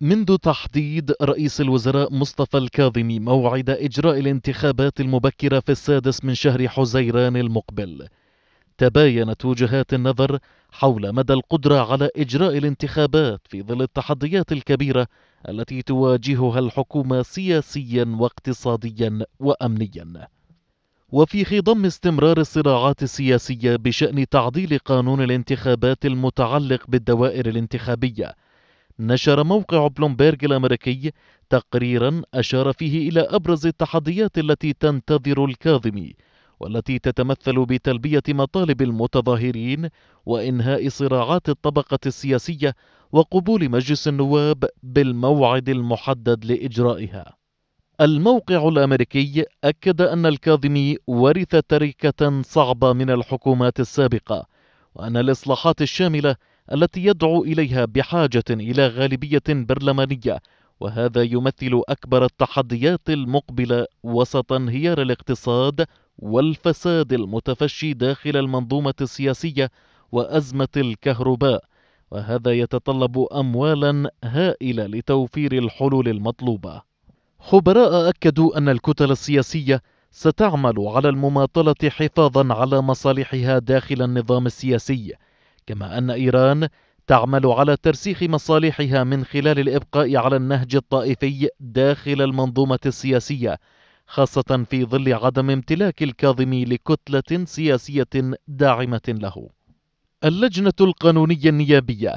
منذ تحديد رئيس الوزراء مصطفى الكاظمي موعد إجراء الانتخابات المبكرة في السادس من شهر حزيران المقبل تباينت وجهات النظر حول مدى القدرة على إجراء الانتخابات في ظل التحديات الكبيرة التي تواجهها الحكومة سياسيا واقتصاديا وأمنيا وفي خضم استمرار الصراعات السياسية بشأن تعديل قانون الانتخابات المتعلق بالدوائر الانتخابية نشر موقع بلومبيرغ الأمريكي تقريرا أشار فيه إلى أبرز التحديات التي تنتظر الكاظمي والتي تتمثل بتلبية مطالب المتظاهرين وإنهاء صراعات الطبقة السياسية وقبول مجلس النواب بالموعد المحدد لإجرائها الموقع الأمريكي أكد أن الكاظمي ورث تركة صعبة من الحكومات السابقة وأن الإصلاحات الشاملة التي يدعو إليها بحاجة إلى غالبية برلمانية وهذا يمثل أكبر التحديات المقبلة وسط انهيار الاقتصاد والفساد المتفشي داخل المنظومة السياسية وأزمة الكهرباء وهذا يتطلب أموالا هائلة لتوفير الحلول المطلوبة خبراء أكدوا أن الكتل السياسية ستعمل على المماطلة حفاظا على مصالحها داخل النظام السياسي كما أن إيران تعمل على ترسيخ مصالحها من خلال الإبقاء على النهج الطائفي داخل المنظومة السياسية خاصة في ظل عدم امتلاك الكاظمي لكتلة سياسية داعمة له. اللجنة القانونية النيابية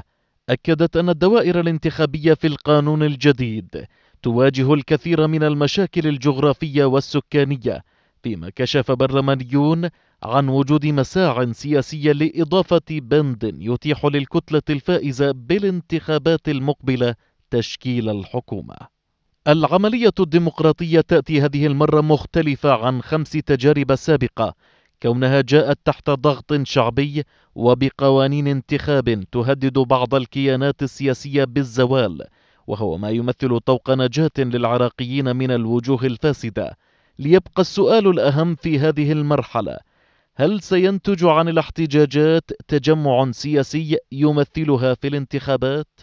أكدت أن الدوائر الانتخابية في القانون الجديد تواجه الكثير من المشاكل الجغرافية والسكانية فيما كشف برلمانيون عن وجود مساع سياسية لإضافة بند يتيح للكتلة الفائزة بالانتخابات المقبلة تشكيل الحكومة العملية الديمقراطية تأتي هذه المرة مختلفة عن خمس تجارب سابقة كونها جاءت تحت ضغط شعبي وبقوانين انتخاب تهدد بعض الكيانات السياسية بالزوال وهو ما يمثل طوق نجاة للعراقيين من الوجوه الفاسدة ليبقى السؤال الأهم في هذه المرحلة هل سينتج عن الاحتجاجات تجمع سياسي يمثلها في الانتخابات؟